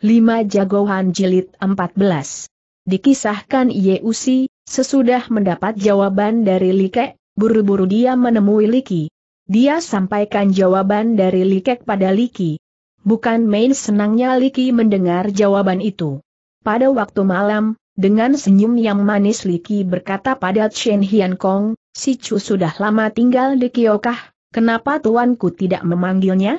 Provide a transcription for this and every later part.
5 Jagoan Jilid 14. Dikisahkan Yeusi, sesudah mendapat jawaban dari Likek, buru-buru dia menemui Liki. Dia sampaikan jawaban dari Likek pada Liki. Bukan main senangnya Liki mendengar jawaban itu. Pada waktu malam, dengan senyum yang manis Liki berkata pada Chen Hian Kong, si Chu sudah lama tinggal di Kiokah, kenapa tuanku tidak memanggilnya?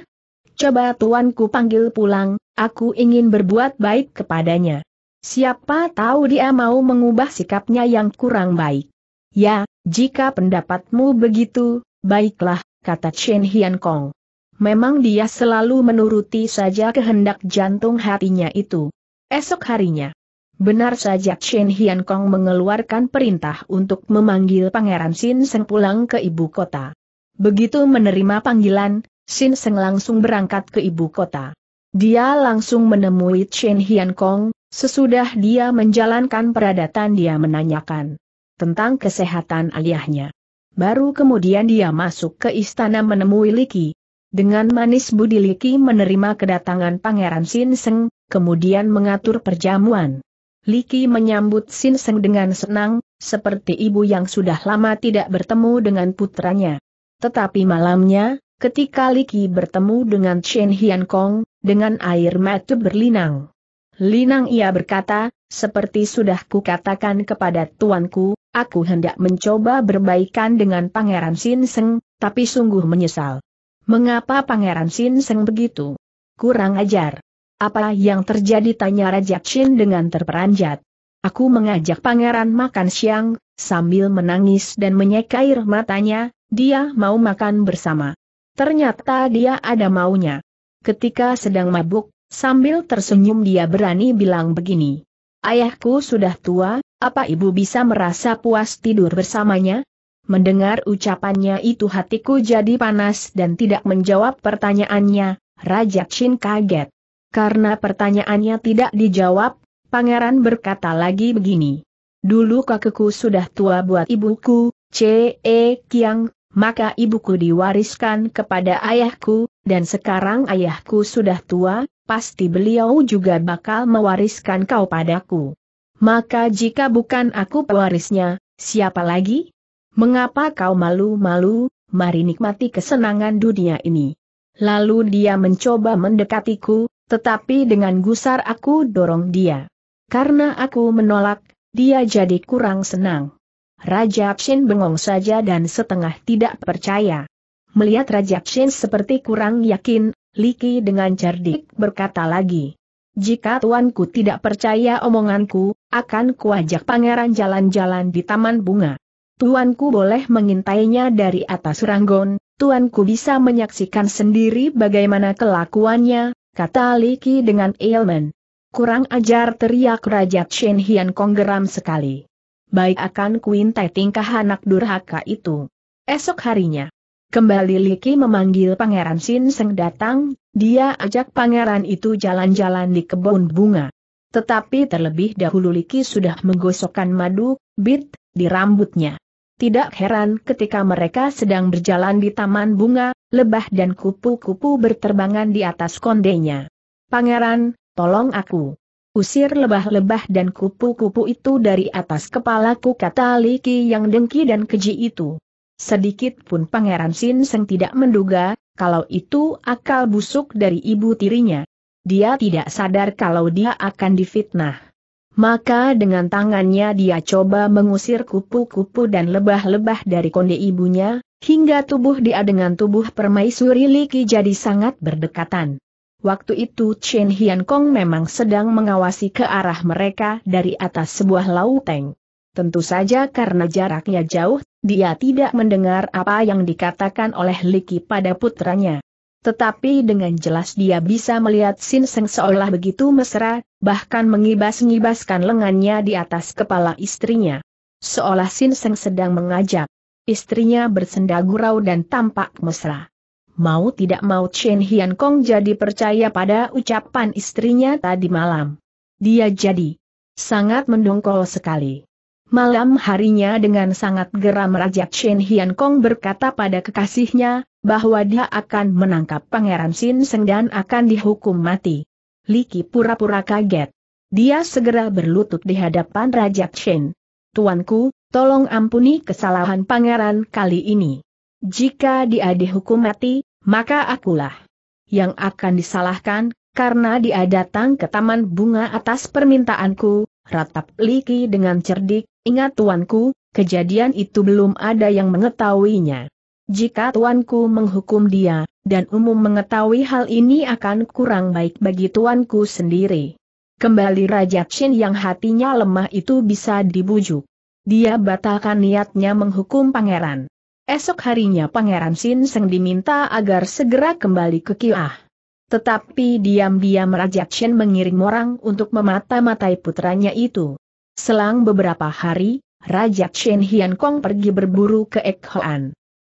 Coba tuanku panggil pulang, Aku ingin berbuat baik kepadanya. Siapa tahu dia mau mengubah sikapnya yang kurang baik. Ya, jika pendapatmu begitu, baiklah, kata Chen Hian Kong. Memang dia selalu menuruti saja kehendak jantung hatinya itu. Esok harinya. Benar saja Chen Hian Kong mengeluarkan perintah untuk memanggil Pangeran Xin Seng pulang ke ibu kota. Begitu menerima panggilan, Xin Seng langsung berangkat ke ibu kota. Dia langsung menemui Chen Hian Kong, sesudah dia menjalankan peradatan dia menanyakan tentang kesehatan ayahnya. Baru kemudian dia masuk ke istana menemui Liki. Dengan manis budi Liki menerima kedatangan Pangeran Sin Seng, kemudian mengatur perjamuan. Liki menyambut Sin Seng dengan senang, seperti ibu yang sudah lama tidak bertemu dengan putranya. Tetapi malamnya, ketika Liki bertemu dengan Chen Hian Kong, dengan air mata berlinang. Linang ia berkata, seperti sudah kukatakan kepada tuanku, aku hendak mencoba berbaikan dengan Pangeran Sinseng, tapi sungguh menyesal. Mengapa Pangeran Sin Sinseng begitu? Kurang ajar. Apa yang terjadi tanya Raja Chin dengan terperanjat. Aku mengajak pangeran makan siang, sambil menangis dan menyeka air matanya, dia mau makan bersama. Ternyata dia ada maunya ketika sedang mabuk, sambil tersenyum dia berani bilang begini. Ayahku sudah tua, apa ibu bisa merasa puas tidur bersamanya? Mendengar ucapannya itu hatiku jadi panas dan tidak menjawab pertanyaannya, Raja Chin kaget. Karena pertanyaannya tidak dijawab, pangeran berkata lagi begini. Dulu kakekku sudah tua buat ibuku, C.E. Kiang, maka ibuku diwariskan kepada ayahku, dan sekarang ayahku sudah tua, pasti beliau juga bakal mewariskan kau padaku. Maka jika bukan aku pewarisnya, siapa lagi? Mengapa kau malu-malu, mari nikmati kesenangan dunia ini. Lalu dia mencoba mendekatiku, tetapi dengan gusar aku dorong dia. Karena aku menolak, dia jadi kurang senang. Raja Pshin bengong saja dan setengah tidak percaya. Melihat Raja Chen seperti kurang yakin, Liki dengan cerdik berkata lagi. Jika tuanku tidak percaya omonganku, akan kuajak pangeran jalan-jalan di taman bunga. Tuanku boleh mengintainya dari atas ranggon, tuanku bisa menyaksikan sendiri bagaimana kelakuannya, kata Liki dengan ailman. Kurang ajar teriak Raja Chen Hian Kong geram sekali. Baik akan kuintai tingkah anak durhaka itu. Esok harinya, Kembali Liki memanggil Pangeran Sin Seng datang, dia ajak pangeran itu jalan-jalan di kebun bunga. Tetapi terlebih dahulu Liki sudah menggosokkan madu, bit, di rambutnya. Tidak heran ketika mereka sedang berjalan di taman bunga, lebah dan kupu-kupu berterbangan di atas kondenya. Pangeran, tolong aku. Usir lebah-lebah dan kupu-kupu itu dari atas kepalaku kata Liki yang dengki dan keji itu. Sedikit pun Pangeran Sin Seng tidak menduga, kalau itu akal busuk dari ibu tirinya. Dia tidak sadar kalau dia akan difitnah. Maka dengan tangannya dia coba mengusir kupu-kupu dan lebah-lebah dari konde ibunya, hingga tubuh dia dengan tubuh permaisuri Liki jadi sangat berdekatan. Waktu itu Chen Hian Kong memang sedang mengawasi ke arah mereka dari atas sebuah lauteng. Tentu saja karena jaraknya jauh dia tidak mendengar apa yang dikatakan oleh Liki pada putranya. Tetapi dengan jelas dia bisa melihat Sin Seng seolah begitu mesra, bahkan mengibas-ngibaskan lengannya di atas kepala istrinya. Seolah Sin Seng sedang mengajak. Istrinya bersenda gurau dan tampak mesra. Mau tidak mau Chen Hian Kong jadi percaya pada ucapan istrinya tadi malam. Dia jadi sangat mendongkol sekali. Malam harinya dengan sangat geram Raja Chen Hian Kong berkata pada kekasihnya, bahwa dia akan menangkap Pangeran Sin Seng dan akan dihukum mati. Li Qi pura-pura kaget. Dia segera berlutut di hadapan Raja Chen. Tuanku, tolong ampuni kesalahan pangeran kali ini. Jika dia dihukum mati, maka akulah yang akan disalahkan, karena dia datang ke taman bunga atas permintaanku, ratap Liki dengan cerdik, ingat tuanku, kejadian itu belum ada yang mengetahuinya. Jika tuanku menghukum dia, dan umum mengetahui hal ini akan kurang baik bagi tuanku sendiri. Kembali Raja Chin yang hatinya lemah itu bisa dibujuk. Dia batalkan niatnya menghukum pangeran. Esok harinya pangeran Sin Seng diminta agar segera kembali ke Kiah. Tetapi diam-diam Raja Chen mengirim orang untuk memata-matai putranya itu. Selang beberapa hari, Raja Chen Hian Kong pergi berburu ke Ek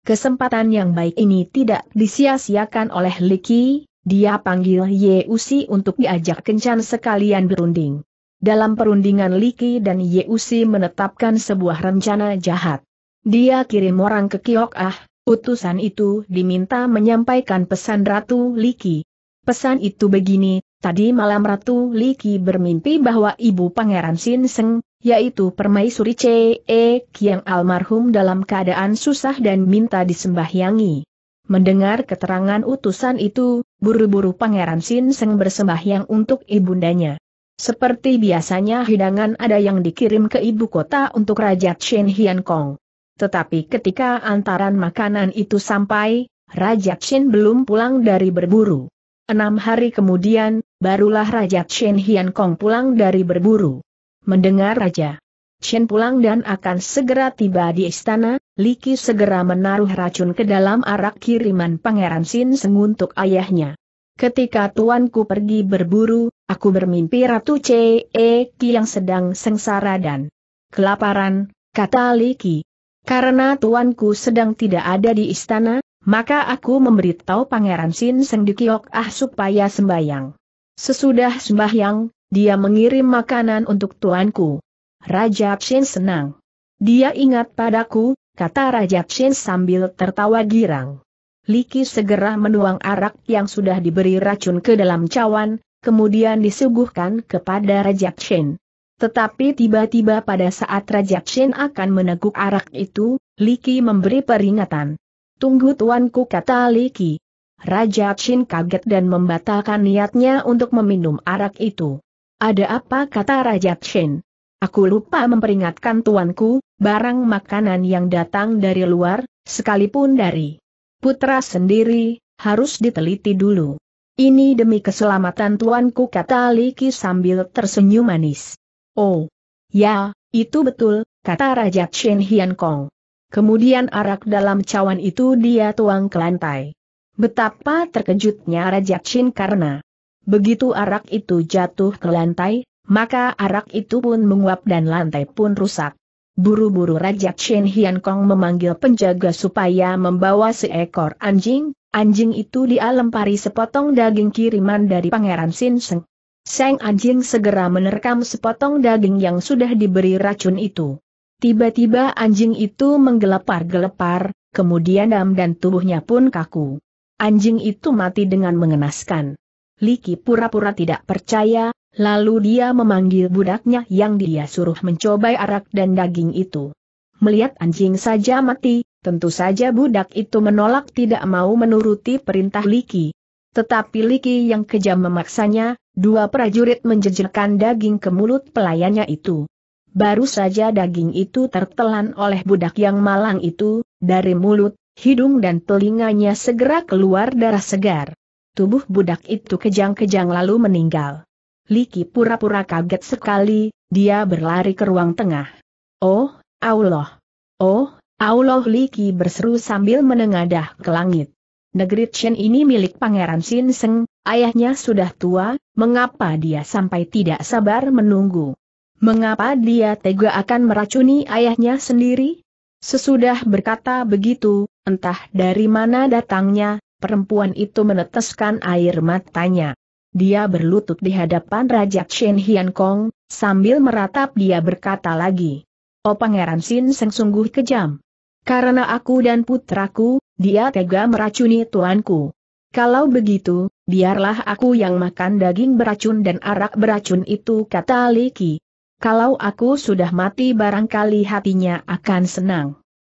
Kesempatan yang baik ini tidak disia-siakan oleh Li Qi. dia panggil Ye Usi untuk diajak kencan sekalian berunding. Dalam perundingan Li Qi dan Ye Usi menetapkan sebuah rencana jahat. Dia kirim orang ke Kiok Ah, utusan itu diminta menyampaikan pesan Ratu Li Qi. Pesan itu begini, tadi malam Ratu Liki bermimpi bahwa ibu Pangeran Sin Seng, yaitu Permaisuri C.E. yang e almarhum dalam keadaan susah dan minta disembahyangi. Mendengar keterangan utusan itu, buru-buru Pangeran Sin Seng bersembahyang untuk ibundanya. Seperti biasanya hidangan ada yang dikirim ke ibu kota untuk Raja Chen Hian Kong. Tetapi ketika antaran makanan itu sampai, Raja Chen belum pulang dari berburu. Enam hari kemudian, barulah Raja Chen Hian Kong pulang dari berburu. Mendengar Raja Chen pulang dan akan segera tiba di istana, Li Qi segera menaruh racun ke dalam arak kiriman Pangeran Xin Seng untuk ayahnya. Ketika tuanku pergi berburu, aku bermimpi Ratu Ce e Ki yang sedang sengsara dan kelaparan, kata Li Qi. Karena tuanku sedang tidak ada di istana, maka aku memberitahu Pangeran Sin Seng Dukiok Ah supaya sembahyang. Sesudah sembahyang, dia mengirim makanan untuk tuanku. Raja Pshin senang. Dia ingat padaku, kata Raja Pshin sambil tertawa girang. Liki segera menuang arak yang sudah diberi racun ke dalam cawan, kemudian disuguhkan kepada Raja Pshin. Tetapi tiba-tiba pada saat Raja Pshin akan meneguk arak itu, Liki memberi peringatan. Tunggu tuanku kata Liki. Raja Chin kaget dan membatalkan niatnya untuk meminum arak itu. Ada apa kata Raja Chin? Aku lupa memperingatkan tuanku, barang makanan yang datang dari luar, sekalipun dari putra sendiri, harus diteliti dulu. Ini demi keselamatan tuanku kata Liki sambil tersenyum manis. Oh, ya, itu betul, kata Raja Chin Hian Kong. Kemudian arak dalam cawan itu dia tuang ke lantai. Betapa terkejutnya Raja Chin karena begitu arak itu jatuh ke lantai, maka arak itu pun menguap dan lantai pun rusak. Buru-buru Raja Chin Hian Kong memanggil penjaga supaya membawa seekor anjing, anjing itu dia lempari sepotong daging kiriman dari Pangeran Sin Seng. Seng anjing segera menerkam sepotong daging yang sudah diberi racun itu. Tiba-tiba anjing itu menggelepar-gelepar, kemudian dam dan tubuhnya pun kaku. Anjing itu mati dengan mengenaskan. Liki pura-pura tidak percaya, lalu dia memanggil budaknya yang dia suruh mencobai arak dan daging itu. Melihat anjing saja mati, tentu saja budak itu menolak tidak mau menuruti perintah Liki. Tetapi Liki yang kejam memaksanya, dua prajurit menjejakkan daging ke mulut pelayannya itu. Baru saja daging itu tertelan oleh budak yang malang itu, dari mulut, hidung dan telinganya segera keluar darah segar. Tubuh budak itu kejang-kejang lalu meninggal. Liki pura-pura kaget sekali, dia berlari ke ruang tengah. Oh, Allah! Oh, Allah Liki berseru sambil menengadah ke langit. Negeri Chen ini milik Pangeran Sin Seng, ayahnya sudah tua, mengapa dia sampai tidak sabar menunggu? Mengapa dia tega akan meracuni ayahnya sendiri? Sesudah berkata begitu, entah dari mana datangnya, perempuan itu meneteskan air matanya. Dia berlutut di hadapan Raja Chen Hian Kong, sambil meratap dia berkata lagi. Oh Pangeran Sin Seng sungguh kejam. Karena aku dan putraku, dia tega meracuni tuanku. Kalau begitu, biarlah aku yang makan daging beracun dan arak beracun itu kata Liki. Kalau aku sudah mati barangkali hatinya akan senang.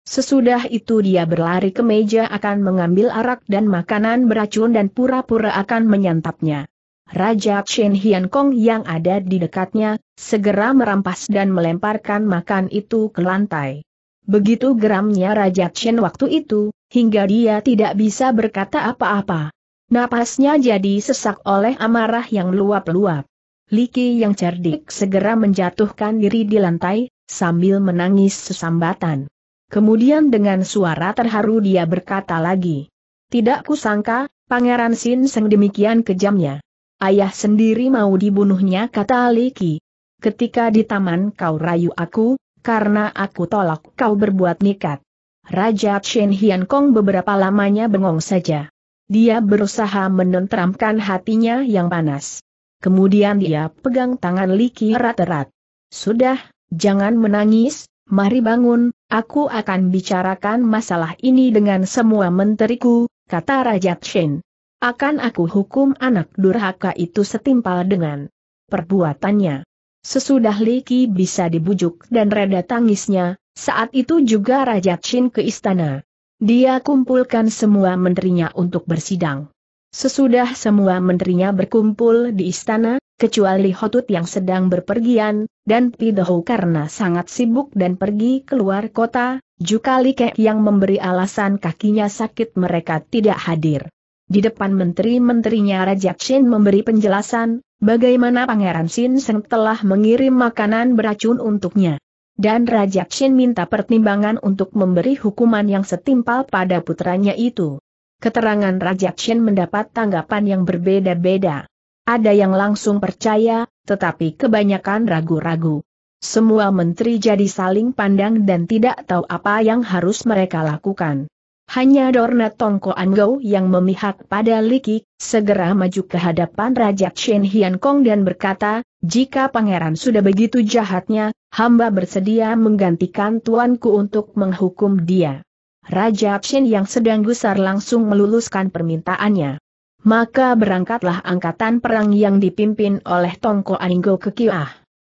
Sesudah itu dia berlari ke meja akan mengambil arak dan makanan beracun dan pura-pura akan menyantapnya. Raja Chen Hian Kong yang ada di dekatnya, segera merampas dan melemparkan makan itu ke lantai. Begitu geramnya Raja Chen waktu itu, hingga dia tidak bisa berkata apa-apa. Napasnya jadi sesak oleh amarah yang luap-luap. Liki yang cerdik segera menjatuhkan diri di lantai, sambil menangis sesambatan. Kemudian dengan suara terharu dia berkata lagi. Tidak kusangka, Pangeran Sin Seng demikian kejamnya. Ayah sendiri mau dibunuhnya kata Liki. Ketika di taman kau rayu aku, karena aku tolak kau berbuat nikat. Raja Chen Hian Kong beberapa lamanya bengong saja. Dia berusaha menenteramkan hatinya yang panas. Kemudian dia pegang tangan Liki erat-erat. Sudah, jangan menangis, mari bangun, aku akan bicarakan masalah ini dengan semua menteriku, kata Raja Chen. Akan aku hukum anak durhaka itu setimpal dengan perbuatannya. Sesudah Liki bisa dibujuk dan reda tangisnya, saat itu juga Raja Chin ke istana. Dia kumpulkan semua menterinya untuk bersidang. Sesudah semua menterinya berkumpul di istana, kecuali Hotut yang sedang berpergian, dan Pidohu karena sangat sibuk dan pergi keluar kota, Juga Likek yang memberi alasan kakinya sakit mereka tidak hadir. Di depan menteri-menterinya Raja Xin memberi penjelasan, bagaimana Pangeran Sin Seng telah mengirim makanan beracun untuknya. Dan Raja Xin minta pertimbangan untuk memberi hukuman yang setimpal pada putranya itu. Keterangan Raja Chen mendapat tanggapan yang berbeda-beda. Ada yang langsung percaya, tetapi kebanyakan ragu-ragu. Semua menteri jadi saling pandang dan tidak tahu apa yang harus mereka lakukan. Hanya Dorna Tongko Angou yang memihak pada Liki, segera maju ke hadapan Raja Chen Hian Kong dan berkata, jika pangeran sudah begitu jahatnya, hamba bersedia menggantikan tuanku untuk menghukum dia. Raja Shin yang sedang gusar langsung meluluskan permintaannya. Maka berangkatlah angkatan perang yang dipimpin oleh Tongko Aninggo ke Kiah.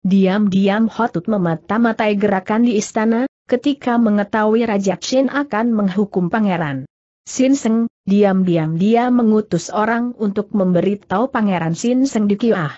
Diam-diam Hotut memata-matai gerakan di istana, ketika mengetahui Raja Shin akan menghukum pangeran. Sinseng, diam-diam dia mengutus orang untuk memberitahu pangeran Sinseng di Kiah.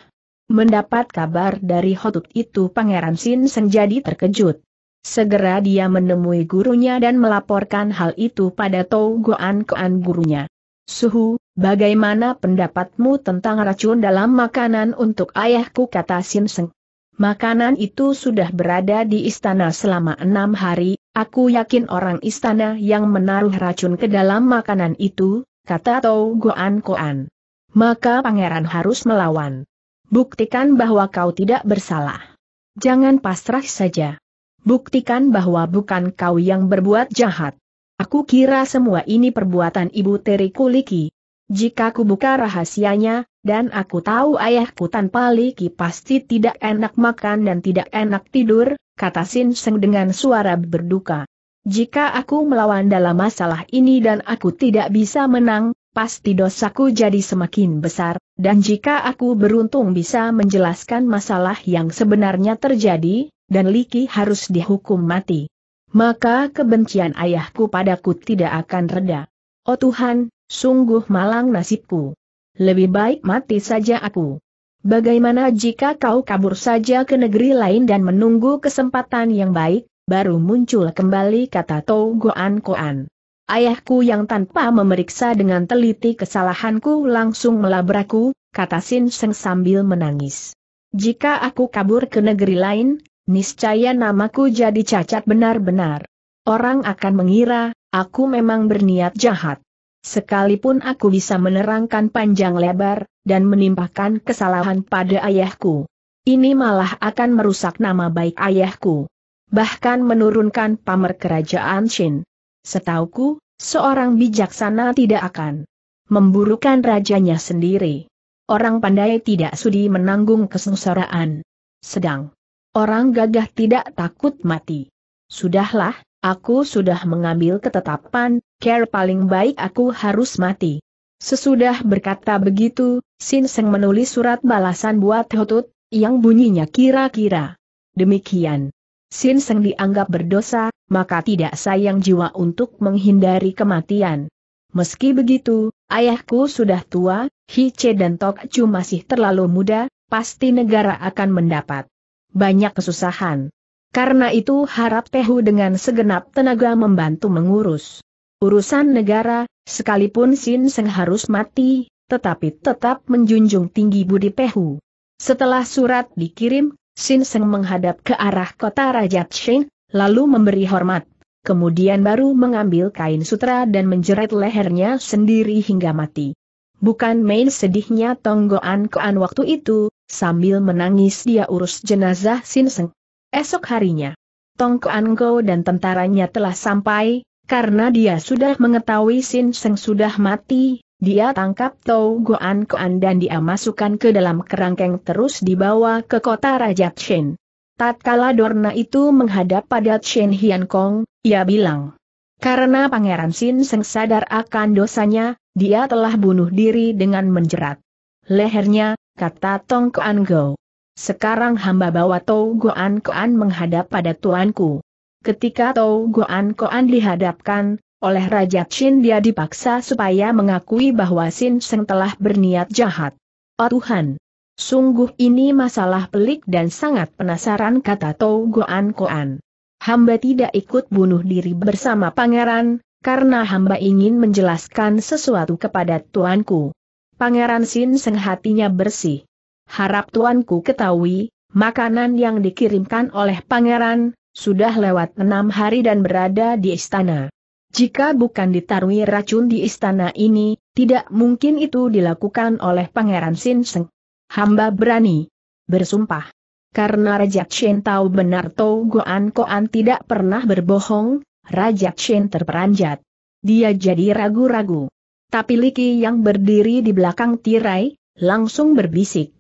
Mendapat kabar dari Hotut itu pangeran Sinseng jadi terkejut. Segera dia menemui gurunya dan melaporkan hal itu pada Tau Goan Koan gurunya. Suhu, bagaimana pendapatmu tentang racun dalam makanan untuk ayahku kata Sin Seng. Makanan itu sudah berada di istana selama enam hari, aku yakin orang istana yang menaruh racun ke dalam makanan itu, kata Tau Goan Koan. Maka pangeran harus melawan. Buktikan bahwa kau tidak bersalah. Jangan pasrah saja buktikan bahwa bukan kau yang berbuat jahat. Aku kira semua ini perbuatan ibu Teri Kuliki. Jika ku buka rahasianya, dan aku tahu ayahku tanpa Liki pasti tidak enak makan dan tidak enak tidur, kata Sin Seng dengan suara berduka. Jika aku melawan dalam masalah ini dan aku tidak bisa menang, pasti dosaku jadi semakin besar, dan jika aku beruntung bisa menjelaskan masalah yang sebenarnya terjadi, dan Liki harus dihukum mati. Maka kebencian ayahku padaku tidak akan reda. Oh Tuhan, sungguh malang nasibku. Lebih baik mati saja aku. Bagaimana jika kau kabur saja ke negeri lain dan menunggu kesempatan yang baik, baru muncul kembali kata Tau Goan Koan. Ayahku yang tanpa memeriksa dengan teliti kesalahanku langsung melabrakku, kata Sin Seng sambil menangis. Jika aku kabur ke negeri lain, Niscaya namaku jadi cacat benar-benar. Orang akan mengira, aku memang berniat jahat. Sekalipun aku bisa menerangkan panjang lebar, dan menimpahkan kesalahan pada ayahku. Ini malah akan merusak nama baik ayahku. Bahkan menurunkan pamer kerajaan Shin. Setauku, seorang bijaksana tidak akan memburukan rajanya sendiri. Orang pandai tidak sudi menanggung kesengsaraan. Sedang Orang gagah tidak takut mati. Sudahlah, aku sudah mengambil ketetapan, care paling baik aku harus mati. Sesudah berkata begitu, Sin Seng menulis surat balasan buat Hotut, yang bunyinya kira-kira. Demikian. Sin Seng dianggap berdosa, maka tidak sayang jiwa untuk menghindari kematian. Meski begitu, ayahku sudah tua, Hice dan Tok cuma masih terlalu muda, pasti negara akan mendapat banyak kesusahan. Karena itu harap Tehu dengan segenap tenaga membantu mengurus urusan negara, sekalipun Sin Seng harus mati, tetapi tetap menjunjung tinggi budi Pehu. Setelah surat dikirim, Sin Seng menghadap ke arah kota Rajat Shen, lalu memberi hormat. Kemudian baru mengambil kain sutra dan menjerat lehernya sendiri hingga mati. Bukan main sedihnya Tonggoan Koan waktu itu, sambil menangis dia urus jenazah Sin Seng. Esok harinya, Tongkoan Go dan tentaranya telah sampai, karena dia sudah mengetahui Sin Seng sudah mati, dia tangkap Goan Koan dan dia masukkan ke dalam kerangkeng terus dibawa ke kota Raja Chen. Tatkala Dorna itu menghadap pada Chen Hian Kong, ia bilang, karena Pangeran Sin Seng sadar akan dosanya, dia telah bunuh diri dengan menjerat lehernya, kata Tong Kuan Go. Sekarang hamba bawa Tau Goan Koan menghadap pada tuanku. Ketika Tau Goan Koan dihadapkan, oleh Raja Chin dia dipaksa supaya mengakui bahwa Sin Seng telah berniat jahat. Oh Tuhan! Sungguh ini masalah pelik dan sangat penasaran kata Tau Goan Koan. Hamba tidak ikut bunuh diri bersama pangeran, karena hamba ingin menjelaskan sesuatu kepada tuanku. Pangeran Sin Seng hatinya bersih. Harap tuanku ketahui, makanan yang dikirimkan oleh pangeran, sudah lewat enam hari dan berada di istana. Jika bukan ditarui racun di istana ini, tidak mungkin itu dilakukan oleh Pangeran Sin Seng. Hamba berani bersumpah. Karena Raja Chen tahu benar Tau Goan Koan tidak pernah berbohong, Raja Chen terperanjat. Dia jadi ragu-ragu. Tapi Liki yang berdiri di belakang tirai, langsung berbisik.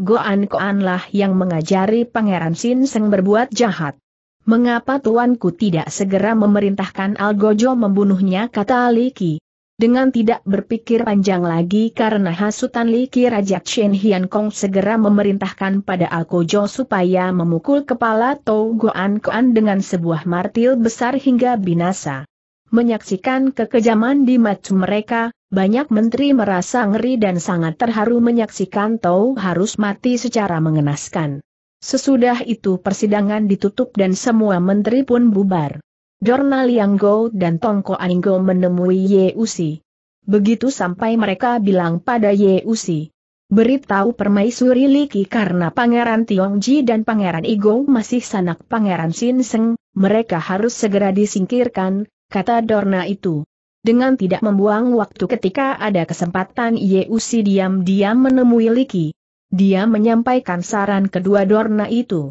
Goan Koanlah yang mengajari Pangeran Sin Seng berbuat jahat. Mengapa tuanku tidak segera memerintahkan Algojo membunuhnya kata Liki, dengan tidak berpikir panjang lagi karena hasutan Li Raja Chen Hian Kong segera memerintahkan pada Alkojo supaya memukul kepala Tou Guan Kuan dengan sebuah martil besar hingga binasa. Menyaksikan kekejaman di mata mereka, banyak menteri merasa ngeri dan sangat terharu menyaksikan Tou harus mati secara mengenaskan. Sesudah itu persidangan ditutup dan semua menteri pun bubar. Dorna Lianggo dan Tongko Aninggo menemui Yeusi. Begitu sampai mereka bilang pada Yeusi. Beritahu permaisuri Liki karena Pangeran Tiongji dan Pangeran Igo masih sanak Pangeran Sinseng, mereka harus segera disingkirkan, kata Dorna itu. Dengan tidak membuang waktu ketika ada kesempatan Yeusi diam-diam menemui Liki. Dia menyampaikan saran kedua Dorna itu.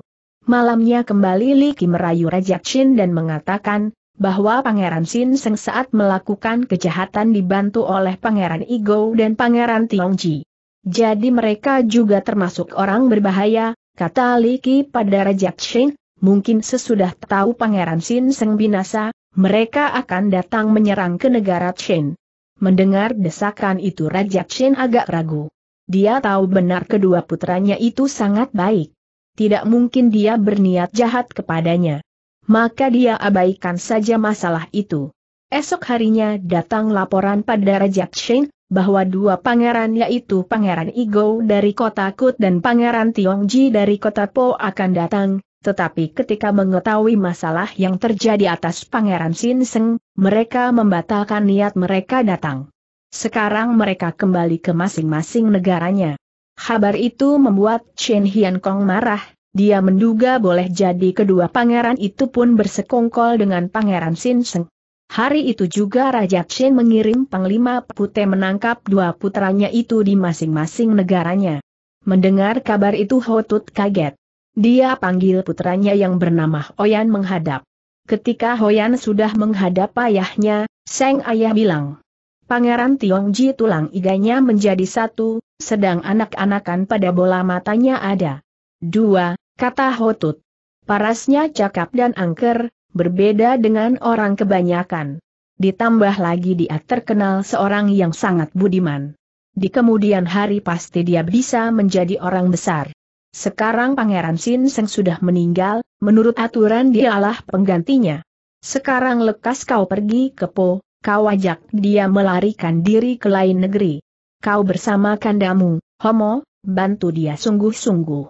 Malamnya kembali Li Qi merayu Raja Xin dan mengatakan, bahwa Pangeran Xin Seng saat melakukan kejahatan dibantu oleh Pangeran Igo dan Pangeran Tiongji. Jadi mereka juga termasuk orang berbahaya, kata Li Qi pada Raja Xin. mungkin sesudah tahu Pangeran Xin Seng binasa, mereka akan datang menyerang ke negara Xin. Mendengar desakan itu Raja Xin agak ragu. Dia tahu benar kedua putranya itu sangat baik tidak mungkin dia berniat jahat kepadanya. Maka dia abaikan saja masalah itu. Esok harinya datang laporan pada Raja Shen bahwa dua pangeran yaitu Pangeran Igo dari kota Kut dan Pangeran Tiongji dari kota Po akan datang, tetapi ketika mengetahui masalah yang terjadi atas Pangeran Sinseng, mereka membatalkan niat mereka datang. Sekarang mereka kembali ke masing-masing negaranya. Kabar itu membuat Chen Hian Kong marah, dia menduga boleh jadi kedua pangeran itu pun bersekongkol dengan pangeran Sin Seng. Hari itu juga Raja Chen mengirim Panglima Pute menangkap dua putranya itu di masing-masing negaranya. Mendengar kabar itu Hotut kaget. Dia panggil putranya yang bernama Hoyan menghadap. Ketika Hoyan sudah menghadap ayahnya, Seng Ayah bilang, Pangeran Ji tulang iganya menjadi satu, sedang anak-anakan pada bola matanya ada. Dua, kata Hotut. Parasnya cakap dan angker, berbeda dengan orang kebanyakan. Ditambah lagi dia terkenal seorang yang sangat budiman. Di kemudian hari pasti dia bisa menjadi orang besar. Sekarang Pangeran Sin Seng sudah meninggal, menurut aturan dialah penggantinya. Sekarang lekas kau pergi ke Po, kau ajak dia melarikan diri ke lain negeri. Kau bersama kandamu, Homo, bantu dia sungguh-sungguh.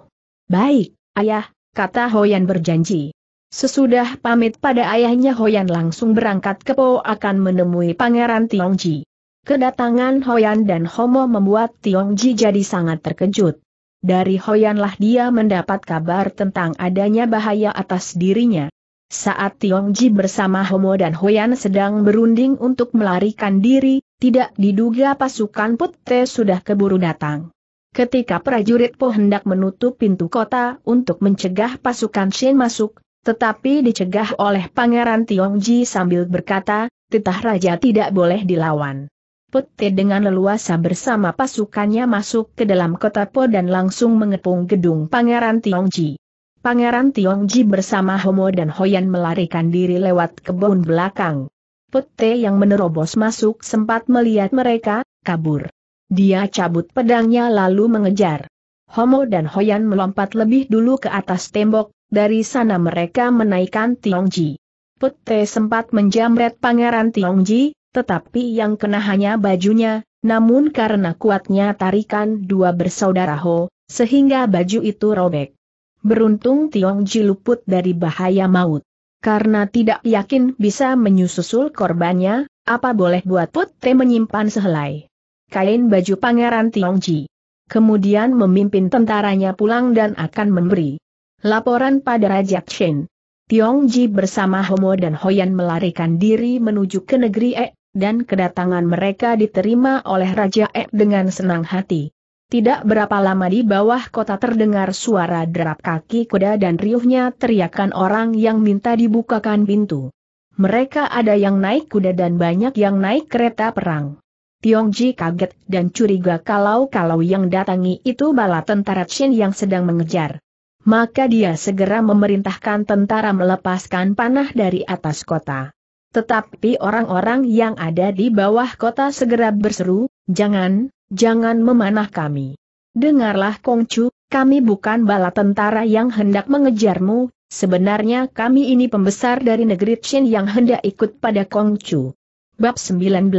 Baik, ayah, kata Hoyan berjanji. Sesudah pamit pada ayahnya Hoyan langsung berangkat ke Po akan menemui Pangeran Tiongji. Kedatangan Hoyan dan Homo membuat Tiongji jadi sangat terkejut. Dari Hoyanlah dia mendapat kabar tentang adanya bahaya atas dirinya. Saat Tiong Ji bersama Homo dan Hoyan sedang berunding untuk melarikan diri, tidak diduga pasukan Putte sudah keburu datang. Ketika prajurit Po hendak menutup pintu kota untuk mencegah pasukan Shen masuk, tetapi dicegah oleh Pangeran Tiong Ji sambil berkata, titah raja tidak boleh dilawan. Putte dengan leluasa bersama pasukannya masuk ke dalam kota Po dan langsung mengepung gedung Pangeran Tiong Ji. Pangeran Tiongji bersama Homo dan Hoyan melarikan diri lewat kebun belakang. Pete yang menerobos masuk sempat melihat mereka, kabur. Dia cabut pedangnya lalu mengejar. Homo dan Hoyan melompat lebih dulu ke atas tembok, dari sana mereka menaikkan Tiongji. Pete sempat menjamret Pangeran Tiongji, tetapi yang kena hanya bajunya, namun karena kuatnya tarikan dua bersaudara Ho, sehingga baju itu robek. Beruntung Tiong Ji luput dari bahaya maut. Karena tidak yakin bisa menyusul korbannya, apa boleh buat putri menyimpan sehelai kain baju pangeran Tiong Ji. Kemudian memimpin tentaranya pulang dan akan memberi laporan pada Raja Chen. Tiong Ji bersama Homo dan Hoyan melarikan diri menuju ke negeri E, dan kedatangan mereka diterima oleh Raja E dengan senang hati. Tidak berapa lama di bawah kota terdengar suara derap kaki kuda dan riuhnya teriakan orang yang minta dibukakan pintu. Mereka ada yang naik kuda dan banyak yang naik kereta perang. Tiong Ji kaget dan curiga kalau-kalau yang datangi itu bala tentara Qin yang sedang mengejar. Maka dia segera memerintahkan tentara melepaskan panah dari atas kota. Tetapi orang-orang yang ada di bawah kota segera berseru, jangan, jangan memanah kami. Dengarlah Kongcu, kami bukan bala tentara yang hendak mengejarmu, sebenarnya kami ini pembesar dari negeri Qin yang hendak ikut pada Kongcu. Bab 19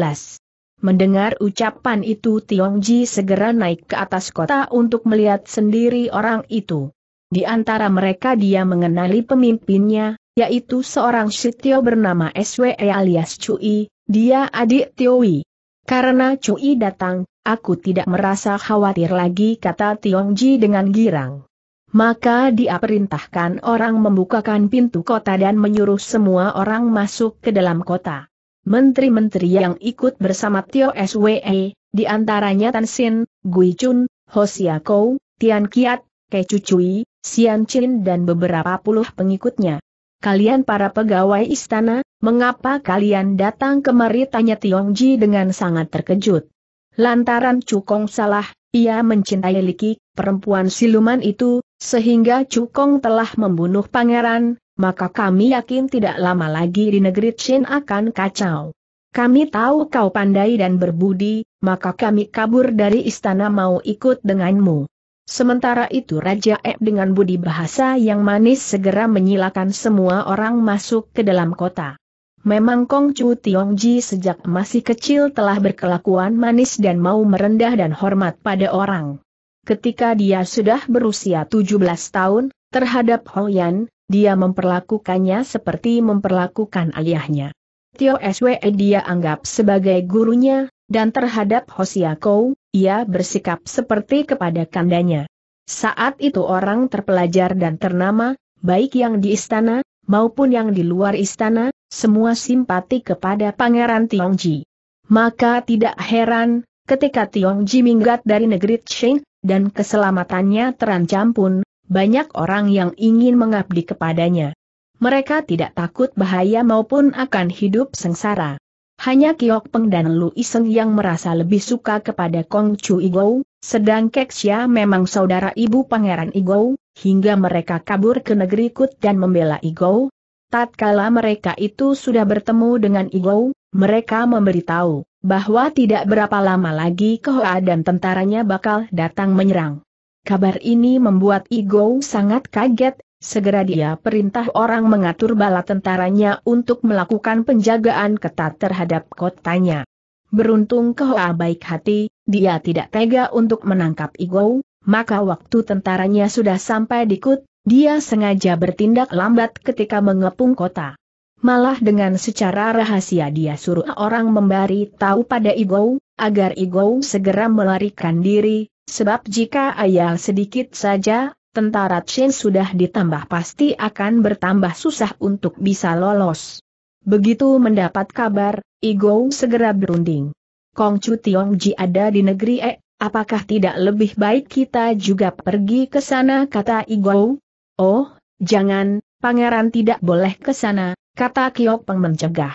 Mendengar ucapan itu Tiong Ji segera naik ke atas kota untuk melihat sendiri orang itu. Di antara mereka dia mengenali pemimpinnya, yaitu seorang Sitio bernama SWE alias Cui, dia adik Tiowi. Karena Cui datang, aku tidak merasa khawatir lagi kata Tiong Ji dengan girang. Maka dia perintahkan orang membukakan pintu kota dan menyuruh semua orang masuk ke dalam kota. Menteri-menteri yang ikut bersama Tio SWE, di antaranya Tan Sin, Gui Chun, Sia Kou, Tian Kiat, Kecu Cui, Xian Chin dan beberapa puluh pengikutnya. Kalian para pegawai istana, Mengapa kalian datang kemari tanya Tiong Ji dengan sangat terkejut. Lantaran Cukong salah, ia mencintai Liki, perempuan siluman itu, sehingga Cukong telah membunuh pangeran, maka kami yakin tidak lama lagi di negeri Chin akan kacau. Kami tahu kau pandai dan berbudi, maka kami kabur dari istana mau ikut denganmu. Sementara itu Raja Eb dengan budi bahasa yang manis segera menyilakan semua orang masuk ke dalam kota. Memang Kong Chu Tiong Ji sejak masih kecil telah berkelakuan manis dan mau merendah dan hormat pada orang. Ketika dia sudah berusia 17 tahun, terhadap Ho Yan, dia memperlakukannya seperti memperlakukan ayahnya. Tio Swe dia anggap sebagai gurunya, dan terhadap Hosia Kou, ia bersikap seperti kepada kandanya. Saat itu orang terpelajar dan ternama, baik yang di istana, maupun yang di luar istana, semua simpati kepada Pangeran Tiong Ji. Maka tidak heran, ketika Tiong Ji minggat dari negeri Cheng dan keselamatannya terancam pun, banyak orang yang ingin mengabdi kepadanya. Mereka tidak takut bahaya maupun akan hidup sengsara. Hanya Kiok Peng dan Lu Iseng yang merasa lebih suka kepada Kong Chu Igou, sedang Xia memang saudara ibu Pangeran Igou, hingga mereka kabur ke negeri Kut dan membela Igou, Tatkala mereka itu sudah bertemu dengan Igo, mereka memberitahu bahwa tidak berapa lama lagi Kehoa dan tentaranya bakal datang menyerang. Kabar ini membuat Igo sangat kaget, segera dia perintah orang mengatur bala tentaranya untuk melakukan penjagaan ketat terhadap kotanya. Beruntung Kehoa baik hati, dia tidak tega untuk menangkap Igo. maka waktu tentaranya sudah sampai di Kut, dia sengaja bertindak lambat ketika mengepung kota. Malah dengan secara rahasia dia suruh orang memberi tahu pada Igou, agar Igou segera melarikan diri, sebab jika ayah sedikit saja, tentara Chen sudah ditambah pasti akan bertambah susah untuk bisa lolos. Begitu mendapat kabar, Igou segera berunding. Kong Chu Tiong Ji ada di negeri E, apakah tidak lebih baik kita juga pergi ke sana kata Igou, Oh, jangan, pangeran tidak boleh ke sana, kata Peng mencegah.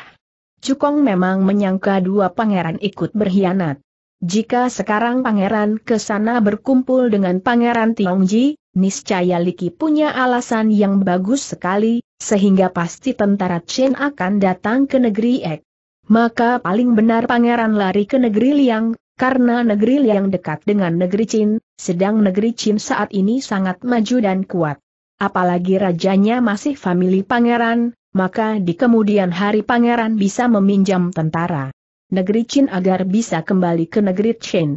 Cukong memang menyangka dua pangeran ikut berkhianat. Jika sekarang pangeran ke sana berkumpul dengan pangeran Tiongji, niscaya Liki punya alasan yang bagus sekali, sehingga pasti tentara Chen akan datang ke negeri Ek. Maka paling benar pangeran lari ke negeri Liang, karena negeri Liang dekat dengan negeri Chin, sedang negeri Chin saat ini sangat maju dan kuat. Apalagi rajanya masih famili pangeran, maka di kemudian hari pangeran bisa meminjam tentara negeri Chin agar bisa kembali ke negeri Chin.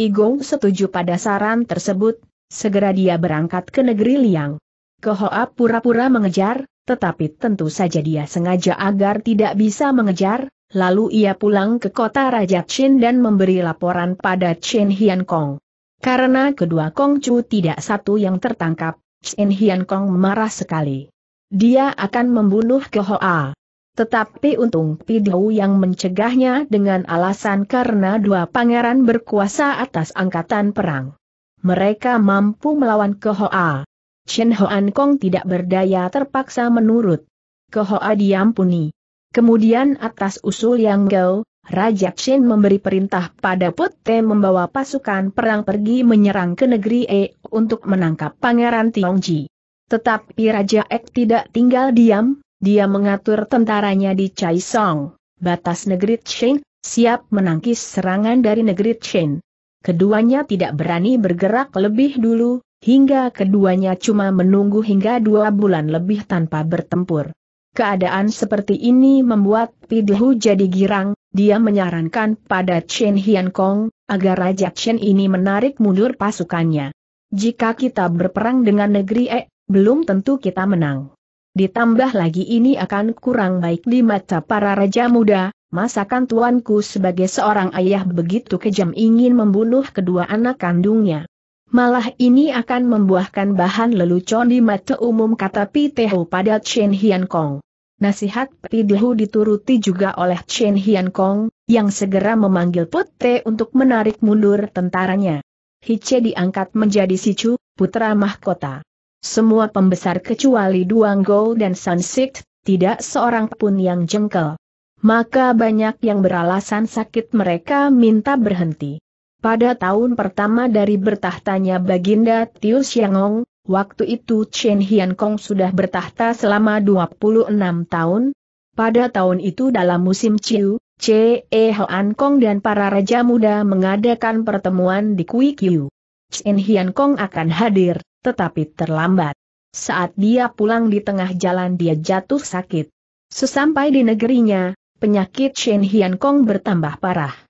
Igong setuju pada saran tersebut, segera dia berangkat ke negeri Liang. Kehoa pura-pura mengejar, tetapi tentu saja dia sengaja agar tidak bisa mengejar, lalu ia pulang ke kota Raja Chin dan memberi laporan pada Chen Hian Kong. Karena kedua Kong Chu tidak satu yang tertangkap, Xin Hian Kong marah sekali. Dia akan membunuh Ke Hoa. Tetapi untung Pidou yang mencegahnya dengan alasan karena dua pangeran berkuasa atas angkatan perang. Mereka mampu melawan Ke Hoa. Chen Hoan Kong tidak berdaya terpaksa menurut. Ke Hoa diampuni. Kemudian atas usul Yang Gao, Raja Qin memberi perintah pada Putte membawa pasukan perang pergi menyerang ke negeri E untuk menangkap Pangeran Tiongji. Tetapi Raja Ek tidak tinggal diam, dia mengatur tentaranya di Chaisong, batas negeri Qin, siap menangkis serangan dari negeri Qin. Keduanya tidak berani bergerak lebih dulu, hingga keduanya cuma menunggu hingga dua bulan lebih tanpa bertempur. Keadaan seperti ini membuat Pidihu jadi girang, dia menyarankan pada Chen Hian Kong, agar Raja Chen ini menarik mundur pasukannya. Jika kita berperang dengan negeri E, belum tentu kita menang. Ditambah lagi ini akan kurang baik di mata para raja muda, masakan tuanku sebagai seorang ayah begitu kejam ingin membunuh kedua anak kandungnya. Malah ini akan membuahkan bahan lelucon di mata umum kata Piteho pada Chen Hian Kong. Nasihat Piteho dituruti juga oleh Chen Hian Kong, yang segera memanggil Putte untuk menarik mundur tentaranya. Hice diangkat menjadi Sichu, putra mahkota. Semua pembesar kecuali Duanggo dan Sansit, tidak seorang pun yang jengkel. Maka banyak yang beralasan sakit mereka minta berhenti. Pada tahun pertama dari bertahtanya Baginda Tiu Xiangong, waktu itu Chen Hian sudah bertahta selama 26 tahun. Pada tahun itu dalam musim Chiu, Che Hoan Kong dan para raja muda mengadakan pertemuan di Kui Kiu. Chen Hian akan hadir, tetapi terlambat. Saat dia pulang di tengah jalan dia jatuh sakit. Sesampai di negerinya, penyakit Chen Hian bertambah parah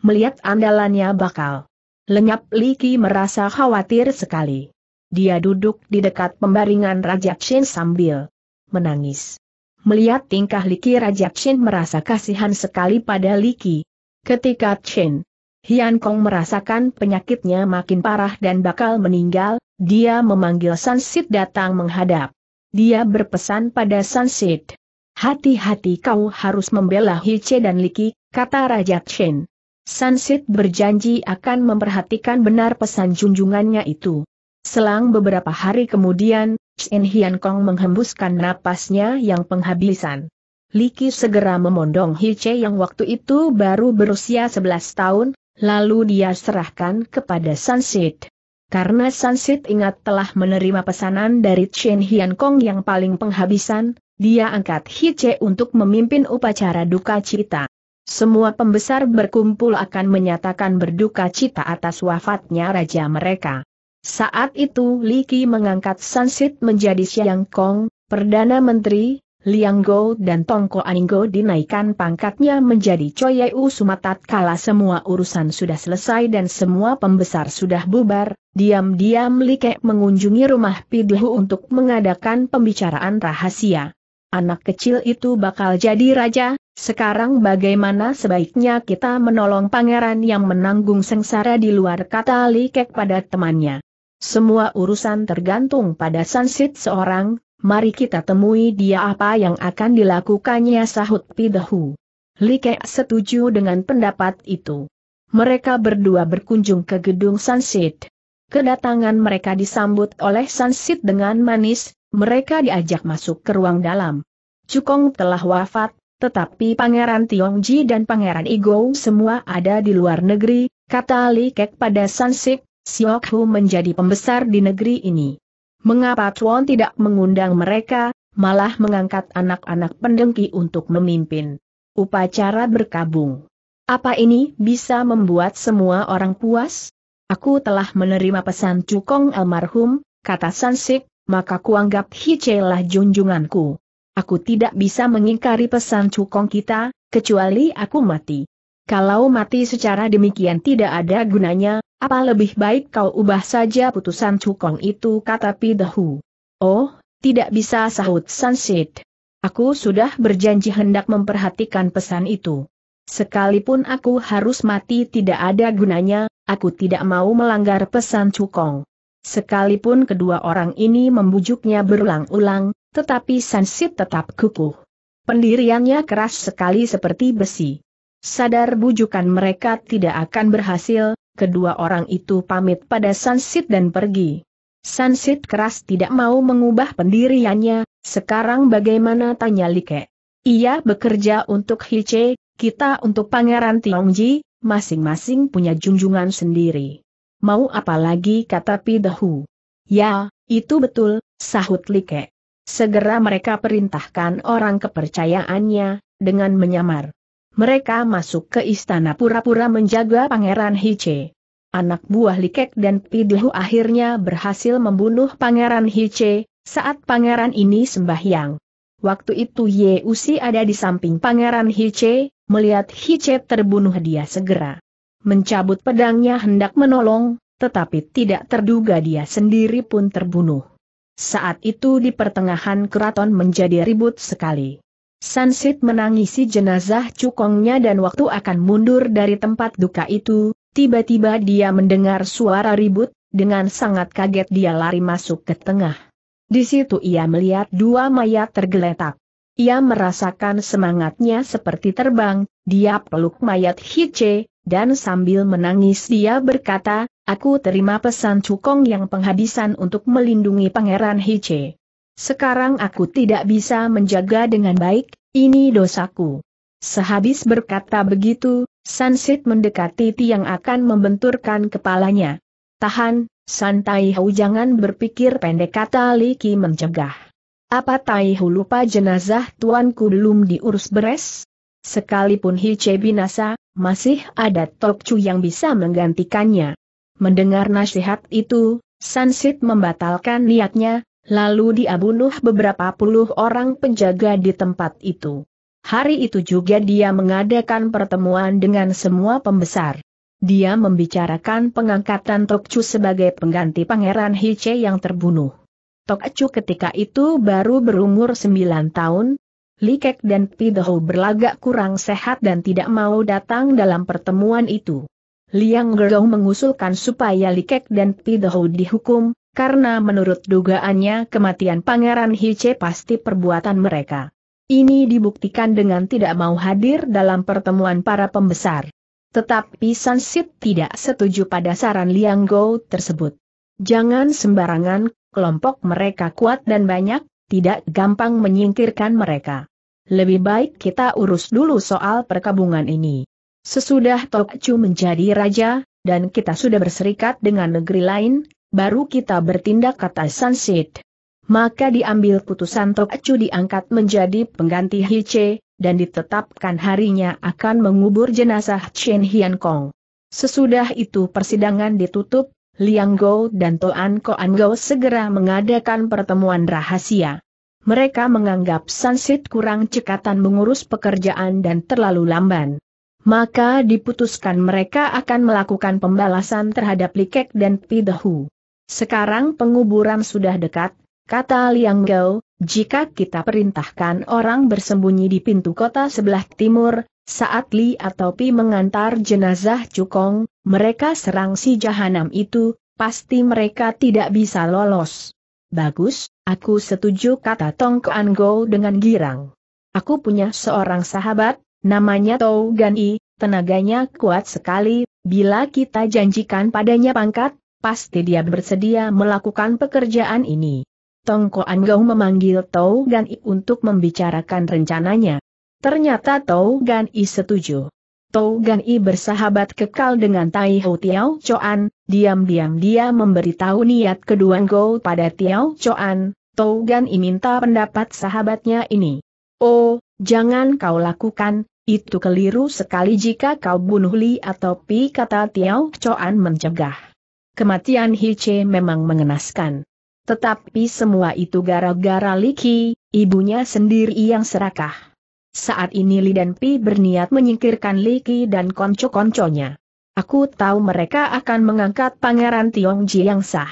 melihat andalannya bakal. Lenyap Liki merasa khawatir sekali. Dia duduk di dekat pembaringan Raja Chin sambil menangis. Melihat tingkah Liki Raja Chin merasa kasihan sekali pada Liki. Ketika Chen Hian Kong merasakan penyakitnya makin parah dan bakal meninggal, dia memanggil Sansit datang menghadap. Dia berpesan pada Sansit. Hati-hati kau harus membela Hice dan Liki, kata Raja Chen. Sansit berjanji akan memperhatikan benar pesan junjungannya itu. Selang beberapa hari kemudian, Chen Hian Kong menghembuskan napasnya yang penghabisan. Liki segera memondong Hi Che yang waktu itu baru berusia 11 tahun, lalu dia serahkan kepada Sansit. Karena Sansit ingat telah menerima pesanan dari Chen Hian Kong yang paling penghabisan, dia angkat Hi Che untuk memimpin upacara duka cita. Semua pembesar berkumpul akan menyatakan berduka cita atas wafatnya raja mereka. Saat itu Li Qi mengangkat Sansit menjadi Xiang Kong, Perdana Menteri, Liang Go dan Tongko Aninggo dinaikkan pangkatnya menjadi Choi Sumatat kala semua urusan sudah selesai dan semua pembesar sudah bubar, diam-diam Li Ke mengunjungi rumah Pidhu untuk mengadakan pembicaraan rahasia anak kecil itu bakal jadi raja, sekarang bagaimana sebaiknya kita menolong pangeran yang menanggung sengsara di luar kata Li Kek pada temannya. Semua urusan tergantung pada Sansit seorang, mari kita temui dia apa yang akan dilakukannya sahut Pidehu. Li Kek setuju dengan pendapat itu. Mereka berdua berkunjung ke gedung Sansit. Kedatangan mereka disambut oleh Sansit dengan manis, mereka diajak masuk ke ruang dalam. Cukong telah wafat, tetapi Pangeran Tiongji dan Pangeran Igo semua ada di luar negeri, kata Li Kek pada Sansik, Siok Hu menjadi pembesar di negeri ini. Mengapa Tuan tidak mengundang mereka, malah mengangkat anak-anak pendengki untuk memimpin upacara berkabung? Apa ini bisa membuat semua orang puas? Aku telah menerima pesan Cukong almarhum, kata Sansik, maka kuanggap Hice lah junjunganku. Aku tidak bisa mengingkari pesan cukong kita, kecuali aku mati. Kalau mati secara demikian tidak ada gunanya, apa lebih baik kau ubah saja putusan cukong itu kata Pidahu. Oh, tidak bisa sahut Sansit. Aku sudah berjanji hendak memperhatikan pesan itu. Sekalipun aku harus mati tidak ada gunanya, aku tidak mau melanggar pesan Cukong. Sekalipun kedua orang ini membujuknya berulang-ulang, tetapi Sansit tetap kukuh. Pendiriannya keras sekali seperti besi. Sadar bujukan mereka tidak akan berhasil, kedua orang itu pamit pada Sansit dan pergi. Sansit keras tidak mau mengubah pendiriannya, sekarang bagaimana tanya Like. Ia bekerja untuk Hice, kita untuk Pangeran Tiongji, masing-masing punya junjungan sendiri mau apa lagi kata Pidahu. Ya, itu betul, sahut Like. Segera mereka perintahkan orang kepercayaannya, dengan menyamar. Mereka masuk ke istana pura-pura menjaga Pangeran Hice. Anak buah Likek dan Pidehu akhirnya berhasil membunuh Pangeran Hice, saat pangeran ini sembahyang. Waktu itu Yeusi ada di samping Pangeran Hice, melihat Hice terbunuh dia segera mencabut pedangnya hendak menolong, tetapi tidak terduga dia sendiri pun terbunuh. Saat itu di pertengahan keraton menjadi ribut sekali. Sansit menangisi jenazah cukongnya dan waktu akan mundur dari tempat duka itu, tiba-tiba dia mendengar suara ribut, dengan sangat kaget dia lari masuk ke tengah. Di situ ia melihat dua mayat tergeletak. Ia merasakan semangatnya seperti terbang, dia peluk mayat Hice, dan sambil menangis dia berkata, aku terima pesan Cukong yang penghabisan untuk melindungi Pangeran Hice. Sekarang aku tidak bisa menjaga dengan baik, ini dosaku. Sehabis berkata begitu, Sansit mendekati tiang akan membenturkan kepalanya. Tahan, santai Hau jangan berpikir pendek kata Liki mencegah. Apa Tai lupa jenazah tuanku belum diurus beres? Sekalipun Hice binasa, masih ada Chu yang bisa menggantikannya. Mendengar nasihat itu, Sansit membatalkan niatnya, lalu dia bunuh beberapa puluh orang penjaga di tempat itu. Hari itu juga dia mengadakan pertemuan dengan semua pembesar. Dia membicarakan pengangkatan Chu sebagai pengganti Pangeran Hice yang terbunuh. Chu ketika itu baru berumur 9 tahun, Likek dan Pidoho berlagak kurang sehat dan tidak mau datang dalam pertemuan itu. Liang Gerdoh mengusulkan supaya Likek dan Pidoho dihukum, karena menurut dugaannya kematian Pangeran Hice pasti perbuatan mereka. Ini dibuktikan dengan tidak mau hadir dalam pertemuan para pembesar. Tetapi Sansit tidak setuju pada saran Liang Go tersebut. Jangan sembarangan, kelompok mereka kuat dan banyak, tidak gampang menyingkirkan mereka. Lebih baik kita urus dulu soal perkabungan ini. Sesudah Chu menjadi raja, dan kita sudah berserikat dengan negeri lain, baru kita bertindak kata Sansit. Maka diambil putusan Chu diangkat menjadi pengganti Hice, dan ditetapkan harinya akan mengubur jenazah Chen Hian Kong. Sesudah itu persidangan ditutup, Liang Gou dan Toan Koan Gou segera mengadakan pertemuan rahasia mereka menganggap Sansit kurang cekatan mengurus pekerjaan dan terlalu lamban. Maka diputuskan mereka akan melakukan pembalasan terhadap Likek dan Pidahu. Sekarang penguburan sudah dekat, kata Liang Gao, jika kita perintahkan orang bersembunyi di pintu kota sebelah timur, saat Li atau Pi mengantar jenazah Cukong, mereka serang si jahanam itu, pasti mereka tidak bisa lolos. Bagus, Aku setuju kata Tong Kuan Go dengan girang. Aku punya seorang sahabat, namanya Tou Gan I, tenaganya kuat sekali, bila kita janjikan padanya pangkat, pasti dia bersedia melakukan pekerjaan ini. Tong Kuan Go memanggil Tou Gan I untuk membicarakan rencananya. Ternyata Tou Gan I setuju. Tou Gan I bersahabat kekal dengan Tai Ho Tiao Choan, diam-diam dia memberitahu niat kedua Go pada Tiao Choan, Tou Gan I minta pendapat sahabatnya ini. Oh, jangan kau lakukan, itu keliru sekali jika kau bunuh Li atau Pi kata Tiao Choan mencegah. Kematian Hiche memang mengenaskan. Tetapi semua itu gara-gara Li Qi, ibunya sendiri yang serakah. Saat ini Li dan Pi berniat menyingkirkan Li Qi dan konco-konconya. Aku tahu mereka akan mengangkat Pangeran Ji yang sah.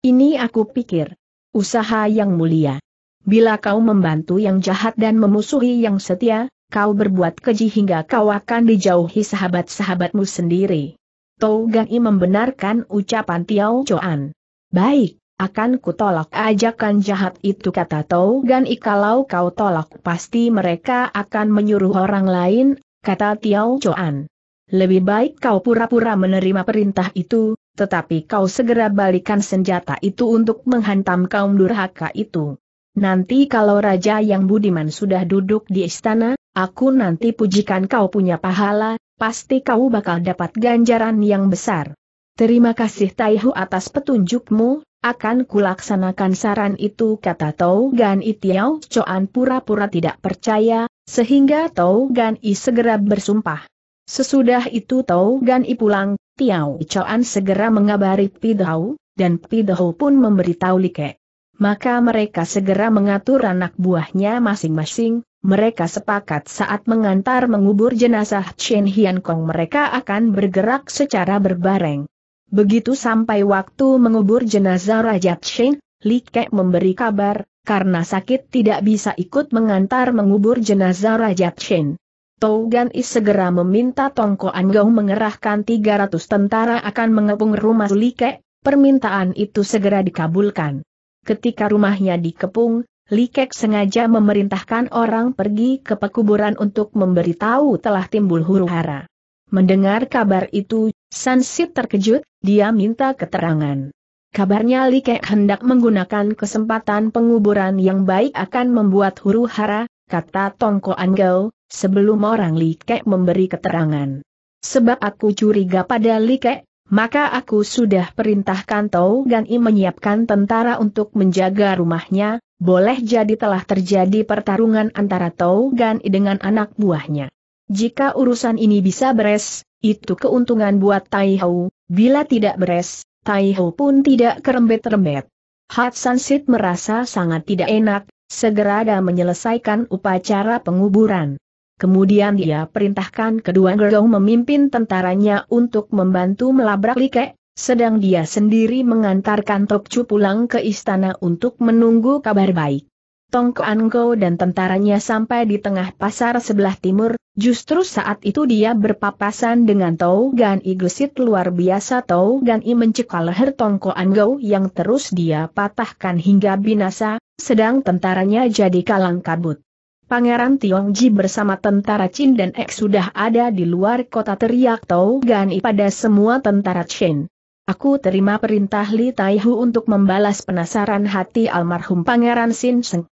Ini aku pikir. Usaha yang mulia. Bila kau membantu yang jahat dan memusuhi yang setia, kau berbuat keji hingga kau akan dijauhi sahabat-sahabatmu sendiri. Tau Gai membenarkan ucapan Tiao Chuan. Baik, akan kutolak ajakan jahat itu kata Tau Gan I kalau kau tolak pasti mereka akan menyuruh orang lain, kata Tiao Chuan. Lebih baik kau pura-pura menerima perintah itu, tetapi kau segera balikan senjata itu untuk menghantam kaum durhaka itu. Nanti kalau raja yang budiman sudah duduk di istana, aku nanti pujikan kau punya pahala, pasti kau bakal dapat ganjaran yang besar. Terima kasih Taihu atas petunjukmu, akan kulaksanakan saran itu kata Tau Gan I Tiao Coan pura-pura tidak percaya, sehingga Tau Gan I segera bersumpah. Sesudah itu Tau Gan I pulang, Tiao Coan segera mengabari Pidhau, dan Pidhau pun memberitahu Like. Maka mereka segera mengatur anak buahnya masing-masing, mereka sepakat saat mengantar mengubur jenazah Chen Hian Kong mereka akan bergerak secara berbareng. Begitu sampai waktu mengubur jenazah Raja Shen, Li Kek memberi kabar, karena sakit tidak bisa ikut mengantar mengubur jenazah Raja Shen. Tou Gan Is segera meminta Tongko Anggau mengerahkan 300 tentara akan mengepung rumah Li Kek, permintaan itu segera dikabulkan. Ketika rumahnya dikepung, Li Kek sengaja memerintahkan orang pergi ke pekuburan untuk memberitahu telah timbul huru hara. Mendengar kabar itu, Sansit terkejut, dia minta keterangan. Kabarnya Li Kek hendak menggunakan kesempatan penguburan yang baik akan membuat huru hara, kata Tongko Anggau, sebelum orang Li Kek memberi keterangan. Sebab aku curiga pada Li Kek, maka aku sudah perintahkan Tau Gan I menyiapkan tentara untuk menjaga rumahnya, boleh jadi telah terjadi pertarungan antara Tau Gan I dengan anak buahnya. Jika urusan ini bisa beres, itu keuntungan buat Tai Hou, bila tidak beres, Tai Hou pun tidak kerembet-rembet. Hatsan Sid merasa sangat tidak enak, segera ada menyelesaikan upacara penguburan. Kemudian dia perintahkan kedua Gerong memimpin tentaranya untuk membantu melabrak Like, sedang dia sendiri mengantarkan Tok Tokcu pulang ke istana untuk menunggu kabar baik. Tongko Anggo dan tentaranya sampai di tengah pasar sebelah timur, justru saat itu dia berpapasan dengan Tau Gan I gesit luar biasa Tau Gan I mencekal leher Tongko Anggo yang terus dia patahkan hingga binasa, sedang tentaranya jadi kalang kabut. Pangeran Tiong Ji bersama tentara Chin dan Ek sudah ada di luar kota teriak Tau Gan I pada semua tentara Chin. Aku terima perintah Li Taihu untuk membalas penasaran hati almarhum Pangeran Sin Seng.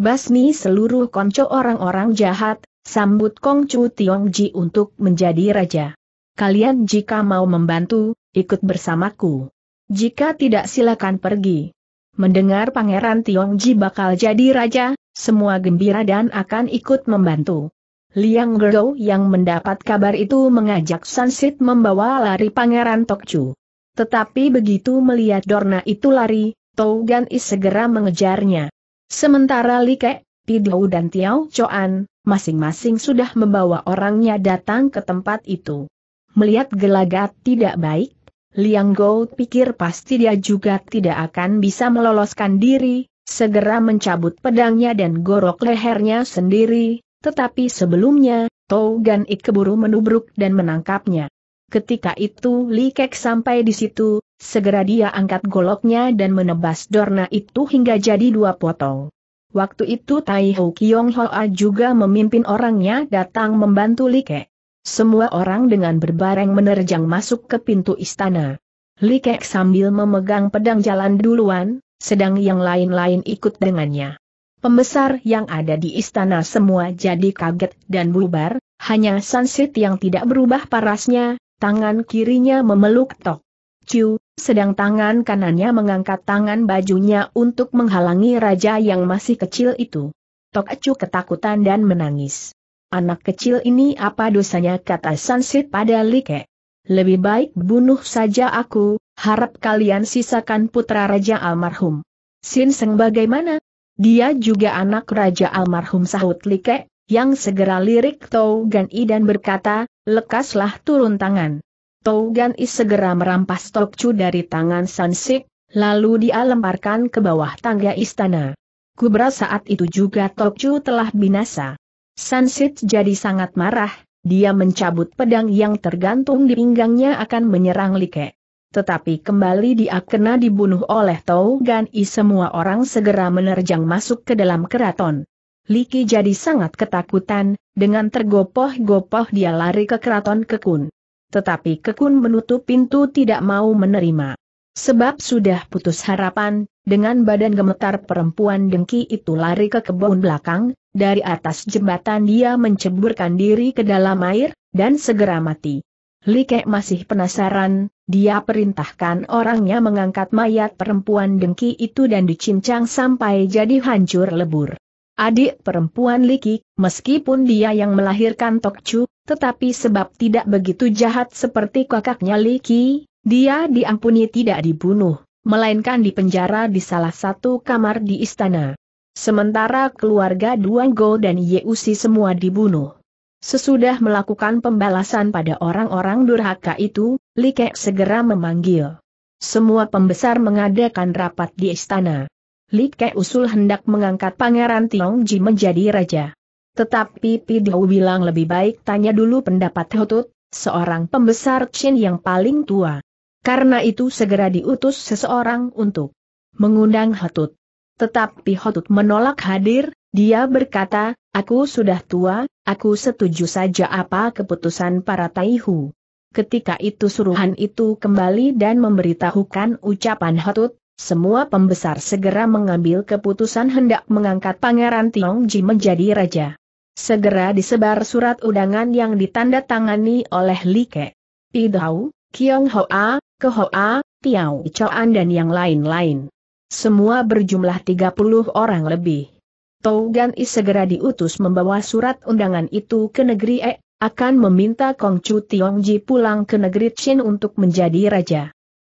Basmi seluruh konco orang-orang jahat, sambut Kongcu Tiongji untuk menjadi raja. Kalian jika mau membantu, ikut bersamaku. Jika tidak silakan pergi. Mendengar Pangeran Tiongji bakal jadi raja, semua gembira dan akan ikut membantu. Liang Gerou yang mendapat kabar itu mengajak Sansit membawa lari Pangeran Tokcu. Tetapi begitu melihat Dorna itu lari, Tau Gan Is segera mengejarnya. Sementara Li Like, Pidou dan Tiao Choan, masing-masing sudah membawa orangnya datang ke tempat itu. Melihat gelagat tidak baik, Liang Gou pikir pasti dia juga tidak akan bisa meloloskan diri, segera mencabut pedangnya dan gorok lehernya sendiri, tetapi sebelumnya, Tou Gan Ik keburu menubruk dan menangkapnya. Ketika itu Li Kek sampai di situ, segera dia angkat goloknya dan menebas Dorna itu hingga jadi dua potong. Waktu itu Tai Ho Kiong Hoa juga memimpin orangnya datang membantu Li Kek. Semua orang dengan berbareng menerjang masuk ke pintu istana. Li Kek sambil memegang pedang jalan duluan, sedang yang lain-lain ikut dengannya. Pembesar yang ada di istana semua jadi kaget dan bubar, hanya Sansit yang tidak berubah parasnya, tangan kirinya memeluk Tok Chiu, sedang tangan kanannya mengangkat tangan bajunya untuk menghalangi raja yang masih kecil itu. Tok Chiu ketakutan dan menangis. Anak kecil ini apa dosanya kata Sansit pada Like. Lebih baik bunuh saja aku, harap kalian sisakan putra raja almarhum. Sin Seng bagaimana? Dia juga anak raja almarhum sahut Like, yang segera lirik Tau Gan I dan berkata, Lekaslah turun tangan. Tougan Is segera merampas Tokcu dari tangan Sansik, lalu dia lemparkan ke bawah tangga istana. Kubra saat itu juga Tokcu telah binasa. Sansit jadi sangat marah, dia mencabut pedang yang tergantung di pinggangnya akan menyerang Like. Tetapi kembali dia kena dibunuh oleh Tau Gan I semua orang segera menerjang masuk ke dalam keraton. Liki jadi sangat ketakutan, dengan tergopoh-gopoh dia lari ke keraton Kekun. Tetapi Kekun menutup pintu tidak mau menerima. Sebab sudah putus harapan, dengan badan gemetar perempuan dengki itu lari ke kebun belakang, dari atas jembatan dia menceburkan diri ke dalam air, dan segera mati. Like masih penasaran, dia perintahkan orangnya mengangkat mayat perempuan dengki itu dan dicincang sampai jadi hancur lebur. Adik perempuan Liki, meskipun dia yang melahirkan Tokcu, tetapi sebab tidak begitu jahat seperti kakaknya Liki, dia diampuni tidak dibunuh, melainkan dipenjara di salah satu kamar di istana. Sementara keluarga Duango dan Yeusi semua dibunuh. Sesudah melakukan pembalasan pada orang-orang durhaka itu, Likek segera memanggil. Semua pembesar mengadakan rapat di istana. Li Ke Usul hendak mengangkat Pangeran Tiongji menjadi raja. Tetapi Pidau bilang lebih baik tanya dulu pendapat Hotut, seorang pembesar Chin yang paling tua. Karena itu segera diutus seseorang untuk mengundang Hotut. Tetapi Hotut menolak hadir, dia berkata, aku sudah tua, aku setuju saja apa keputusan para Taihu. Ketika itu suruhan itu kembali dan memberitahukan ucapan Hotut, semua pembesar segera mengambil keputusan hendak mengangkat Pangeran Ji menjadi raja. Segera disebar surat undangan yang ditandatangani oleh Li Ke. Pidau, Kiong Hoa, Kehoa, Tiao Choan dan yang lain-lain. Semua berjumlah 30 orang lebih. Tou Gan I segera diutus membawa surat undangan itu ke negeri E, akan meminta Kong Chu Tiong Ji pulang ke negeri Qin untuk menjadi raja.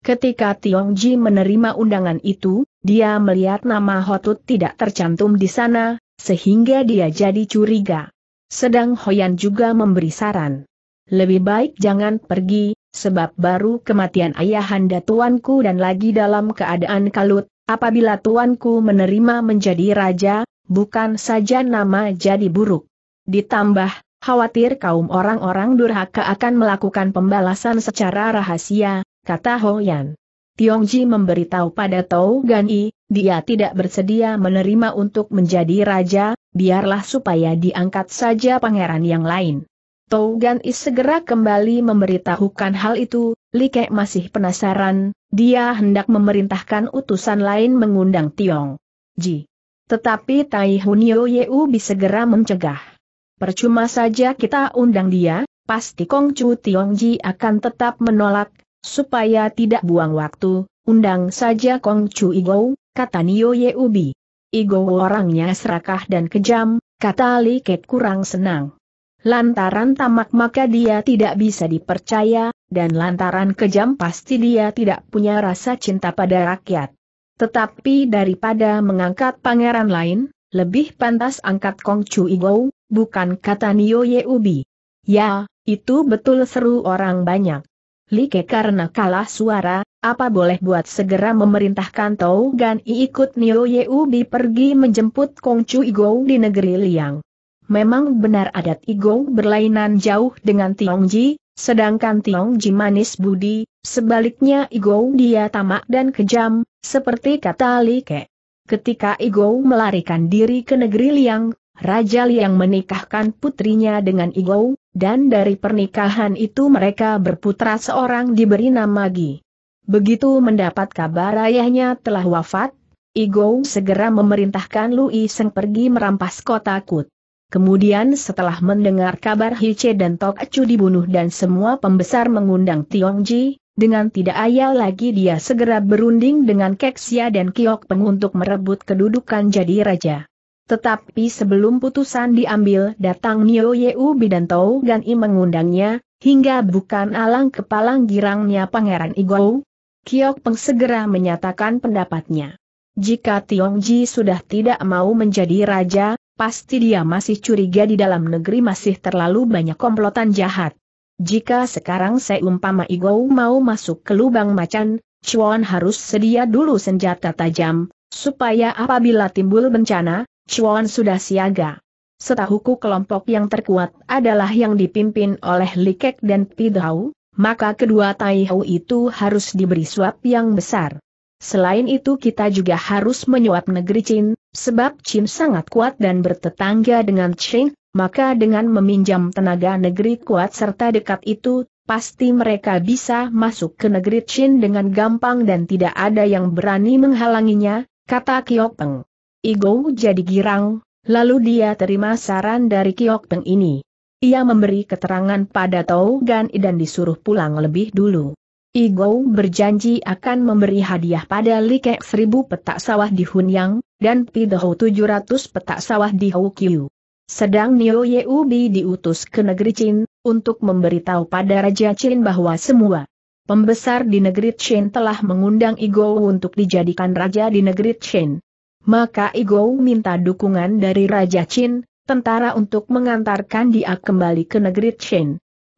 Ketika Tiong Ji menerima undangan itu, dia melihat nama Hotut tidak tercantum di sana, sehingga dia jadi curiga. Sedang Hoyan juga memberi saran. Lebih baik jangan pergi, sebab baru kematian ayahanda tuanku dan lagi dalam keadaan kalut, apabila tuanku menerima menjadi raja, bukan saja nama jadi buruk. Ditambah, khawatir kaum orang-orang durhaka akan melakukan pembalasan secara rahasia, kata Ho Tiong Tiongji memberitahu pada Tau Gan I, dia tidak bersedia menerima untuk menjadi raja, biarlah supaya diangkat saja pangeran yang lain. Tau Gan I segera kembali memberitahukan hal itu, Li Kek masih penasaran, dia hendak memerintahkan utusan lain mengundang Tiong Ji. Tetapi Tai Hunio Yeu bisa segera mencegah. Percuma saja kita undang dia, pasti Kong Kongcu Tiongji akan tetap menolak, Supaya tidak buang waktu, undang saja Kong Chu Igo, kata Nio Ubi. Igo orangnya serakah dan kejam, kata Li Ket kurang senang. Lantaran tamak maka dia tidak bisa dipercaya, dan lantaran kejam pasti dia tidak punya rasa cinta pada rakyat. Tetapi daripada mengangkat pangeran lain, lebih pantas angkat Kong Chu Igo, bukan kata Nio Ubi. Ya, itu betul seru orang banyak. Like karena kalah suara, apa boleh buat segera memerintahkan Tau Gan I ikut Nio Yeubi pergi menjemput Kong Chu Igou di negeri Liang. Memang benar adat Igou berlainan jauh dengan Tiong Ji, sedangkan Tiong Ji manis budi, sebaliknya Igou dia tamak dan kejam, seperti kata Like. Ketika Igou melarikan diri ke negeri Liang, Raja Liang menikahkan putrinya dengan Igou, dan dari pernikahan itu mereka berputra seorang diberi nama Gi. Begitu mendapat kabar ayahnya telah wafat, Igou segera memerintahkan Lu Iseng pergi merampas kota Kut. Kemudian setelah mendengar kabar Hice dan Tok Acu dibunuh dan semua pembesar mengundang Tiong Ji, dengan tidak ayal lagi dia segera berunding dengan Keksia dan Kiok Peng untuk merebut kedudukan jadi raja. Tetapi sebelum putusan diambil datang Nio Yeu Gan i mengundangnya, hingga bukan alang kepalang girangnya Pangeran Igo. Kiok Peng segera menyatakan pendapatnya. Jika Tiong Ji sudah tidak mau menjadi raja, pasti dia masih curiga di dalam negeri masih terlalu banyak komplotan jahat. Jika sekarang seumpama Igo mau masuk ke lubang macan, Chuan harus sedia dulu senjata tajam, supaya apabila timbul bencana, Chuan sudah siaga. Setahuku kelompok yang terkuat adalah yang dipimpin oleh Li Kek dan Pi Dao, maka kedua Tai Taihau itu harus diberi suap yang besar. Selain itu kita juga harus menyuap negeri Chin, sebab Chin sangat kuat dan bertetangga dengan Ching, maka dengan meminjam tenaga negeri kuat serta dekat itu, pasti mereka bisa masuk ke negeri Chin dengan gampang dan tidak ada yang berani menghalanginya, kata Peng. Igo jadi girang, lalu dia terima saran dari Kiok Peng ini. Ia memberi keterangan pada Tau Gan dan disuruh pulang lebih dulu. Igo berjanji akan memberi hadiah pada Li Likek seribu petak sawah di Hunyang, dan tujuh 700 petak sawah di Hokyu. Sedang Nio Yeubi diutus ke negeri Chin, untuk memberitahu pada Raja Chin bahwa semua pembesar di negeri Chin telah mengundang Igo untuk dijadikan raja di negeri Chin maka Igou minta dukungan dari Raja Chin, tentara untuk mengantarkan dia kembali ke negeri Chin.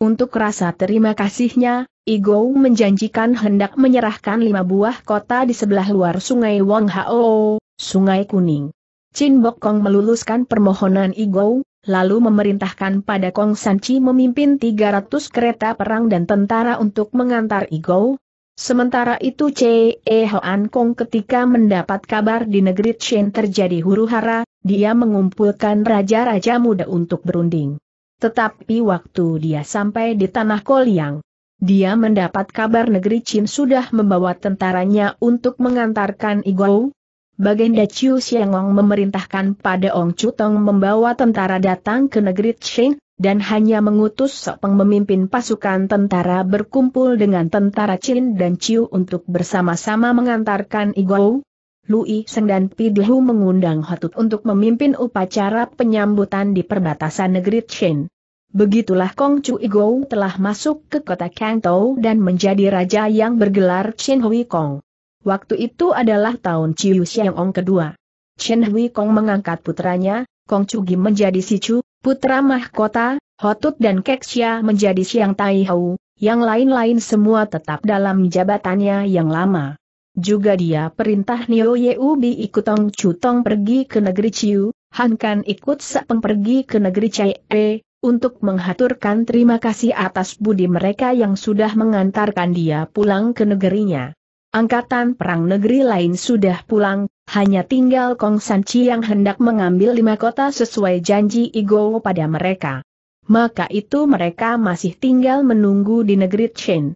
Untuk rasa terima kasihnya, Igou menjanjikan hendak menyerahkan lima buah kota di sebelah luar sungai Wang Hao, sungai kuning. Chin Bokong meluluskan permohonan Igou, lalu memerintahkan pada Kong Sanchi memimpin 300 kereta perang dan tentara untuk mengantar Igou, Sementara itu C. E. Hoan Kong ketika mendapat kabar di negeri Chen terjadi huru-hara, dia mengumpulkan raja-raja muda untuk berunding. Tetapi waktu dia sampai di tanah Koliang, dia mendapat kabar negeri Chin sudah membawa tentaranya untuk mengantarkan Igou. Baginda Chiu Xiangong memerintahkan pada Ong Chutong membawa tentara datang ke negeri Chin dan hanya mengutus seorang pemimpin pasukan tentara berkumpul dengan tentara Chin dan Chiu untuk bersama-sama mengantarkan Igou. Lui Seng dan Pidihu mengundang Hotut untuk memimpin upacara penyambutan di perbatasan negeri Chin. Begitulah Kong Chu Igou telah masuk ke kota Kangtou dan menjadi raja yang bergelar Chen Hui Kong. Waktu itu adalah tahun Chiu Xiang Ong kedua. Chen Hui Kong mengangkat putranya, Kong Chu Gi menjadi Chu. Putra mahkota, Hotut dan Keksia menjadi Siang Tai Hau, yang lain-lain semua tetap dalam jabatannya yang lama. Juga dia perintah Nio Yeubi ikutong cutong pergi ke negeri Ciu, Hankan ikut sepeng pergi ke negeri Cai e, untuk menghaturkan terima kasih atas budi mereka yang sudah mengantarkan dia pulang ke negerinya. Angkatan Perang Negeri lain sudah pulang, hanya tinggal Kong Sanchi yang hendak mengambil lima kota sesuai janji Igowo pada mereka. Maka itu mereka masih tinggal menunggu di negeri Chen.